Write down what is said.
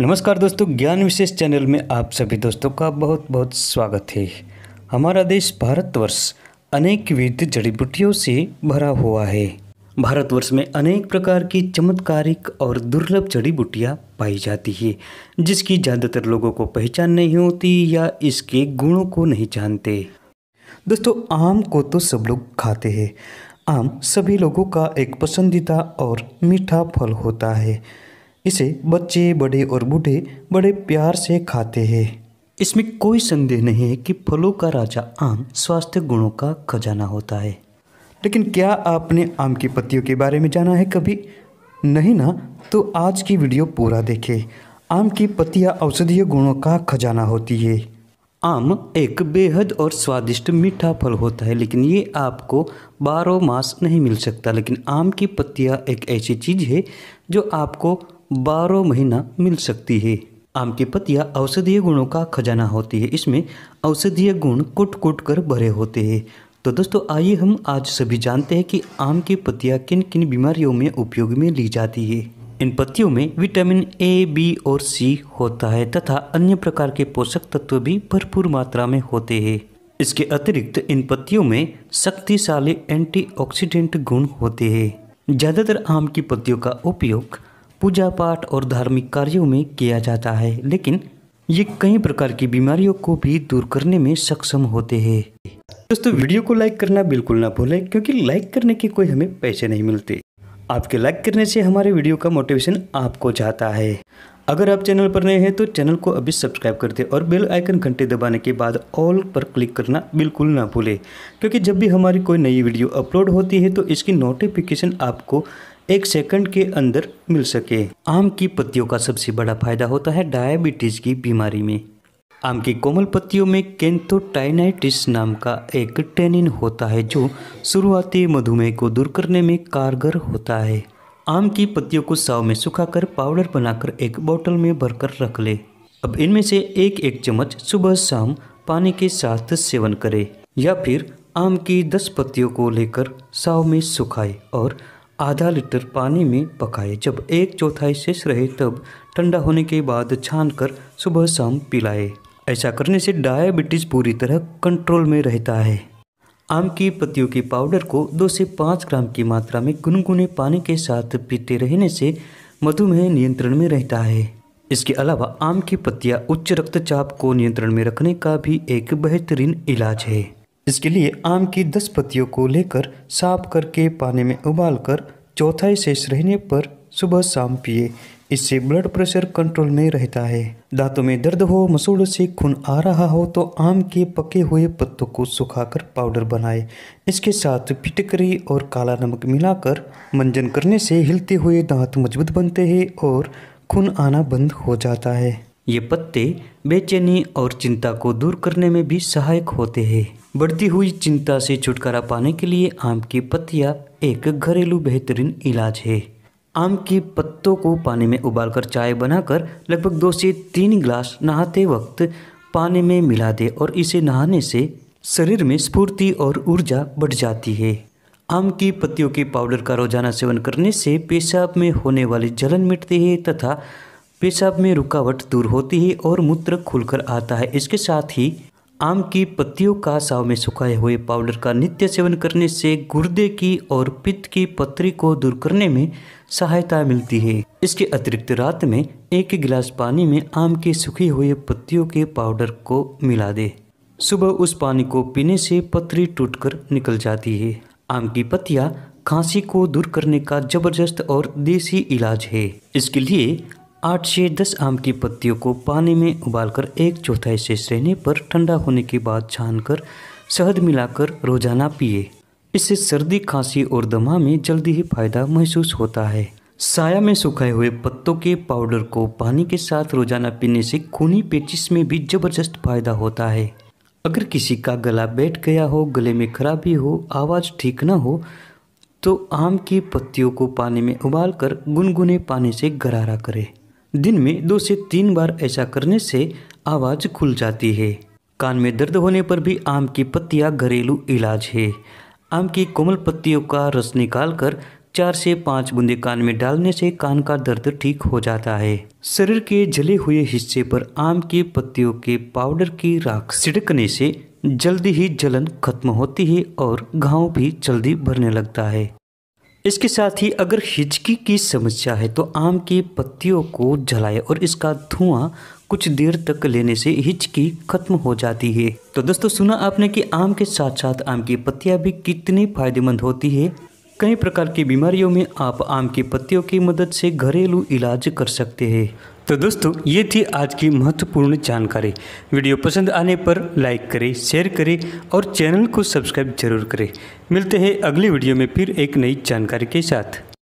नमस्कार दोस्तों ज्ञान विशेष चैनल में आप सभी दोस्तों का बहुत बहुत स्वागत है हमारा देश भारतवर्ष अनेक विविध जड़ी बूटियों से भरा हुआ है भारतवर्ष में अनेक प्रकार की चमत्कारिक और दुर्लभ जड़ी बूटियाँ पाई जाती है जिसकी ज़्यादातर लोगों को पहचान नहीं होती या इसके गुणों को नहीं जानते दोस्तों आम को तो सब लोग खाते हैं आम सभी लोगों का एक पसंदीदा और मीठा फल होता है इसे बच्चे बड़े और बूढ़े बड़े प्यार से खाते हैं इसमें कोई संदेह नहीं है कि फलों का राजा आम स्वास्थ्य गुणों का खजाना होता है लेकिन क्या आपने आम की पत्तियों के बारे में जाना है कभी नहीं ना तो आज की वीडियो पूरा देखें आम की पत्तियाँ औषधीय गुणों का खजाना होती है आम एक बेहद और स्वादिष्ट मीठा फल होता है लेकिन ये आपको बारह मास नहीं मिल सकता लेकिन आम की पत्तियाँ एक ऐसी चीज़ है जो आपको बारह महीना मिल सकती है आम की पत्तियाँ औषधीय गुणों का खजाना होती है इसमें औषधीय गुण कुट कुट कर भरे होते हैं तो दोस्तों आइए हम आज सभी जानते हैं कि आम की पत्तियाँ किन किन बीमारियों में उपयोग में ली जाती है इन पत्तियों में विटामिन ए बी और सी होता है तथा अन्य प्रकार के पोषक तत्व भी भरपूर मात्रा में होते हैं इसके अतिरिक्त इन पत्तियों में शक्तिशाली एंटीऑक्सीडेंट गुण होते हैं ज़्यादातर आम की पत्तियों का उपयोग पूजा पाठ और धार्मिक कार्यों में किया जाता है लेकिन ये कई प्रकार की बीमारियों को भी दूर करने में सक्षम होते हैं दोस्तों वीडियो को लाइक करना बिल्कुल ना भूलें क्योंकि लाइक करने के कोई हमें पैसे नहीं मिलते आपके लाइक करने से हमारे वीडियो का मोटिवेशन आपको जाता है अगर आप चैनल पर नए हैं तो चैनल को अभी सब्सक्राइब कर दें और बेल आइकन घंटे दबाने के बाद ऑल पर क्लिक करना बिल्कुल ना भूलें क्योंकि जब भी हमारी कोई नई वीडियो अपलोड होती है तो इसकी नोटिफिकेशन आपको एक सेकंड के अंदर मिल सके आम की पत्तियों का सबसे बड़ा फायदा होता है डायबिटीज की बीमारी में आम की कोमल पत्तियों में केंथोटाइनाइटिस नाम का एक टेनिन होता है जो शुरुआती मधुमेह को दूर करने में कारगर होता है आम की पत्तियों को साव में सुखाकर पाउडर बनाकर एक बोतल में भरकर रख ले अब इनमें से एक एक चम्मच सुबह शाम पानी के साथ सेवन करें या फिर आम की दस पत्तियों को लेकर साव में सुखाए और आधा लीटर पानी में पकाएं जब एक चौथाई शेष रहे तब ठंडा होने के बाद छान कर सुबह शाम पिलाए ऐसा करने से डायबिटीज़ पूरी तरह कंट्रोल में रहता है आम की पत्तियों के पाउडर को दो से पाँच ग्राम की मात्रा में गुनगुने पानी के साथ पीते रहने से मधुमेह नियंत्रण में रहता है इसके अलावा आम की पत्तियां उच्च रक्तचाप को नियंत्रण में रखने का भी एक बेहतरीन इलाज है इसके लिए आम की दस पत्तियों को लेकर साफ करके पानी में उबालकर चौथाई शेष रहने पर सुबह शाम पिए इससे ब्लड प्रेशर कंट्रोल में रहता है दांतों में दर्द हो मसूड़ों से खून आ रहा हो तो आम के पके हुए पत्तों को सुखाकर पाउडर बनाए इसके साथ फिटकरी और काला नमक मिलाकर मंजन करने से हिलते हुए दांत मजबूत बनते हैं और खून आना बंद हो जाता है ये पत्ते बेचैनी और चिंता को दूर करने में भी सहायक होते हैं बढ़ती हुई चिंता से छुटकारा पाने के लिए आम की पत्तिया एक घरेलू बेहतरीन इलाज है आम के पत्तों को पानी में उबालकर चाय बनाकर लगभग दो से तीन गिलास नहाते वक्त पानी में मिला दे और इसे नहाने से शरीर में स्फूर्ति और ऊर्जा बढ़ जाती है आम की पत्तियों के पाउडर का रोजाना सेवन करने से पेशाब में होने वाली जलन मिटती है तथा पेशाब में रुकावट दूर होती है और मूत्र खुलकर आता है इसके साथ ही आम की पत्तियों का साव में सुखाए हुए पाउडर का नित्य सेवन करने से गुर्दे की और पित्त की पत्री को दूर करने में सहायता मिलती है इसके अतिरिक्त रात में एक गिलास पानी में आम के सूखे हुए पत्तियों के पाउडर को मिला दे सुबह उस पानी को पीने से पत्री टूटकर निकल जाती है आम की पत्तिया खांसी को दूर करने का जबरदस्त और देसी इलाज है इसके लिए आठ से दस आम की पत्तियों को पानी में उबालकर एक चौथाई से सहने पर ठंडा होने के बाद छानकर शहद मिलाकर रोजाना पिए इससे सर्दी खांसी और दमा में जल्दी ही फायदा महसूस होता है साया में सुखाए हुए पत्तों के पाउडर को पानी के साथ रोजाना पीने से खूनी पेचिस में भी जबरदस्त फायदा होता है अगर किसी का गला बैठ गया हो गले में खराबी हो आवाज़ ठीक ना हो तो आम की पत्तियों को पानी में उबालकर गुनगुने पानी से गरारा करें दिन में दो से तीन बार ऐसा करने से आवाज़ खुल जाती है कान में दर्द होने पर भी आम की पत्तियां घरेलू इलाज है आम की कोमल पत्तियों का रस निकालकर चार से पाँच बूंदे कान में डालने से कान का दर्द ठीक हो जाता है शरीर के जले हुए हिस्से पर आम की पत्तियों के पाउडर की राख छिड़कने से जल्दी ही जलन खत्म होती है और घाव भी जल्दी भरने लगता है इसके साथ ही अगर हिचकी की समस्या है तो आम की पत्तियों को जलाएं और इसका धुआं कुछ देर तक लेने से हिचकी खत्म हो जाती है तो दोस्तों सुना आपने कि आम के साथ साथ आम की पत्तियां भी कितनी फायदेमंद होती है कई प्रकार की बीमारियों में आप आम की पत्तियों की मदद से घरेलू इलाज कर सकते हैं तो दोस्तों ये थी आज की महत्वपूर्ण जानकारी वीडियो पसंद आने पर लाइक करें शेयर करें और चैनल को सब्सक्राइब जरूर करें मिलते हैं अगले वीडियो में फिर एक नई जानकारी के साथ